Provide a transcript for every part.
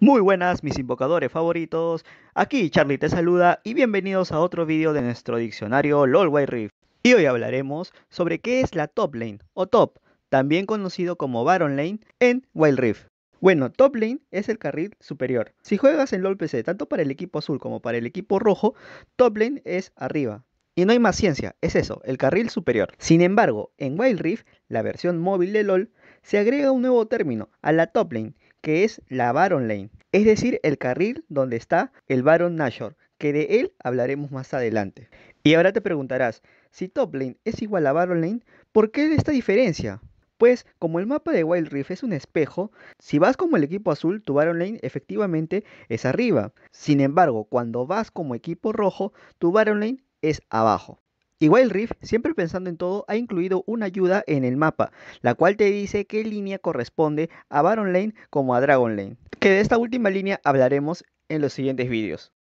Muy buenas mis invocadores favoritos, aquí Charlie te saluda y bienvenidos a otro vídeo de nuestro diccionario LOL Wild Rift. Y hoy hablaremos sobre qué es la top lane o top, también conocido como Baron Lane en Wild Rift. Bueno, top lane es el carril superior. Si juegas en LOL PC tanto para el equipo azul como para el equipo rojo, top lane es arriba. Y no hay más ciencia, es eso, el carril superior. Sin embargo, en Wild Rift, la versión móvil de LOL, se agrega un nuevo término a la top lane que es la Baron Lane, es decir, el carril donde está el Baron Nashor, que de él hablaremos más adelante. Y ahora te preguntarás, si Top Lane es igual a Baron Lane, ¿por qué esta diferencia? Pues como el mapa de Wild Rift es un espejo, si vas como el equipo azul, tu Baron Lane efectivamente es arriba. Sin embargo, cuando vas como equipo rojo, tu Baron Lane es abajo. Igual Rift, siempre pensando en todo, ha incluido una ayuda en el mapa, la cual te dice qué línea corresponde a Baron Lane como a Dragon Lane, que de esta última línea hablaremos en los siguientes vídeos.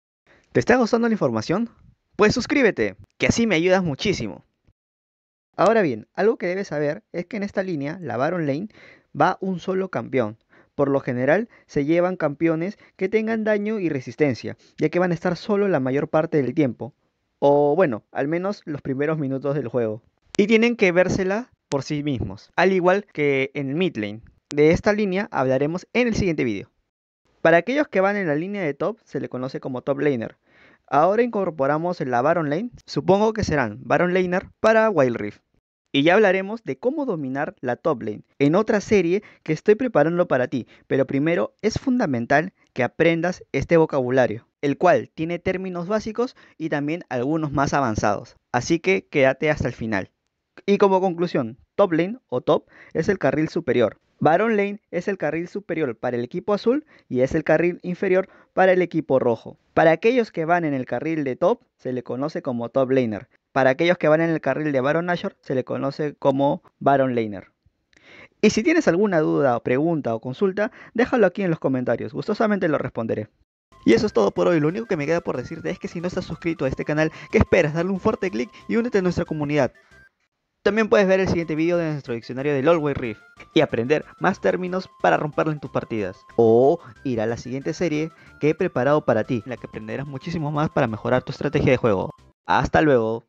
¿Te está gustando la información? Pues suscríbete, que así me ayudas muchísimo. Ahora bien, algo que debes saber es que en esta línea, la Baron Lane, va un solo campeón, por lo general se llevan campeones que tengan daño y resistencia, ya que van a estar solo la mayor parte del tiempo o bueno, al menos los primeros minutos del juego. Y tienen que vérsela por sí mismos, al igual que en Mid Lane. De esta línea hablaremos en el siguiente video. Para aquellos que van en la línea de top, se le conoce como top laner. Ahora incorporamos la Baron Lane, supongo que serán Baron Laner para Wild Rift. Y ya hablaremos de cómo dominar la top lane en otra serie que estoy preparando para ti, pero primero es fundamental que aprendas este vocabulario el cual tiene términos básicos y también algunos más avanzados. Así que quédate hasta el final. Y como conclusión, top lane o top es el carril superior. Baron lane es el carril superior para el equipo azul y es el carril inferior para el equipo rojo. Para aquellos que van en el carril de top se le conoce como top laner. Para aquellos que van en el carril de Baron Nashor se le conoce como Baron laner. Y si tienes alguna duda o pregunta o consulta, déjalo aquí en los comentarios, gustosamente lo responderé. Y eso es todo por hoy. Lo único que me queda por decirte es que si no estás suscrito a este canal, ¿qué esperas? Darle un fuerte clic y únete a nuestra comunidad. También puedes ver el siguiente video de nuestro diccionario del Way Rift y aprender más términos para romperlo en tus partidas. O ir a la siguiente serie que he preparado para ti, en la que aprenderás muchísimo más para mejorar tu estrategia de juego. Hasta luego.